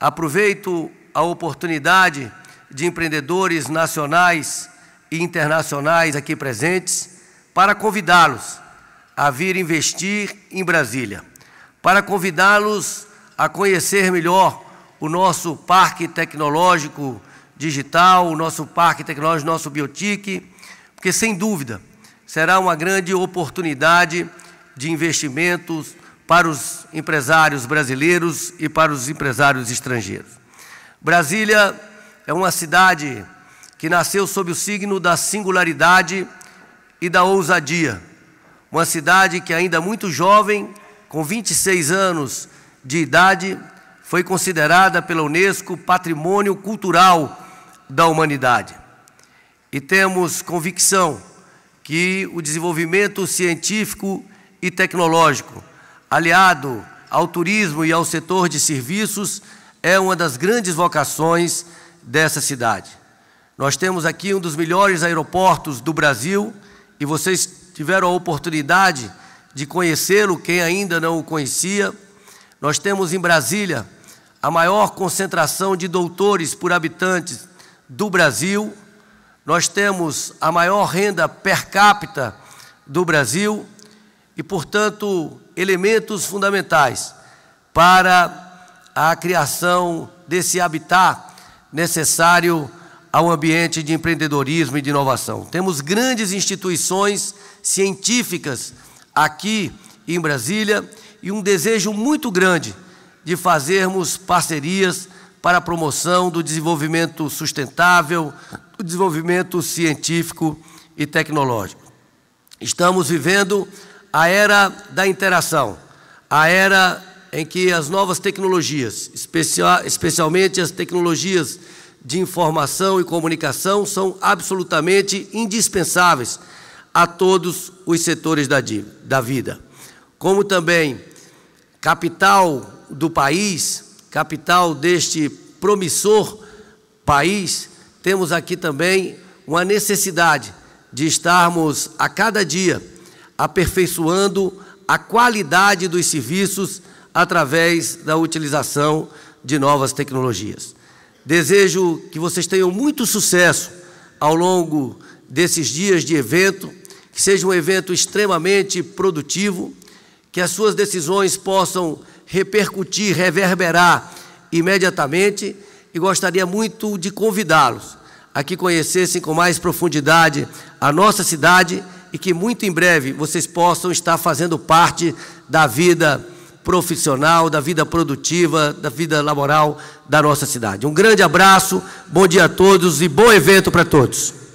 Aproveito a oportunidade de empreendedores nacionais e internacionais aqui presentes para convidá-los a vir investir em Brasília, para convidá-los a conhecer melhor o nosso parque tecnológico digital, o nosso parque tecnológico, nosso biotique, porque sem dúvida será uma grande oportunidade de investimentos para os empresários brasileiros e para os empresários estrangeiros. Brasília é uma cidade que nasceu sob o signo da singularidade e da ousadia. Uma cidade que, ainda muito jovem, com 26 anos de idade, foi considerada pela Unesco Patrimônio Cultural da Humanidade. E temos convicção que o desenvolvimento científico e tecnológico aliado ao turismo e ao setor de serviços, é uma das grandes vocações dessa cidade. Nós temos aqui um dos melhores aeroportos do Brasil e vocês tiveram a oportunidade de conhecê-lo, quem ainda não o conhecia. Nós temos em Brasília a maior concentração de doutores por habitantes do Brasil. Nós temos a maior renda per capita do Brasil e, portanto, elementos fundamentais para a criação desse habitat necessário ao ambiente de empreendedorismo e de inovação. Temos grandes instituições científicas aqui em Brasília e um desejo muito grande de fazermos parcerias para a promoção do desenvolvimento sustentável, do desenvolvimento científico e tecnológico. Estamos vivendo a era da interação, a era em que as novas tecnologias, especialmente as tecnologias de informação e comunicação, são absolutamente indispensáveis a todos os setores da vida. Como também capital do país, capital deste promissor país, temos aqui também uma necessidade de estarmos a cada dia aperfeiçoando a qualidade dos serviços através da utilização de novas tecnologias. Desejo que vocês tenham muito sucesso ao longo desses dias de evento, que seja um evento extremamente produtivo, que as suas decisões possam repercutir, reverberar imediatamente e gostaria muito de convidá-los a que conhecessem com mais profundidade a nossa cidade e que muito em breve vocês possam estar fazendo parte da vida profissional, da vida produtiva, da vida laboral da nossa cidade. Um grande abraço, bom dia a todos e bom evento para todos.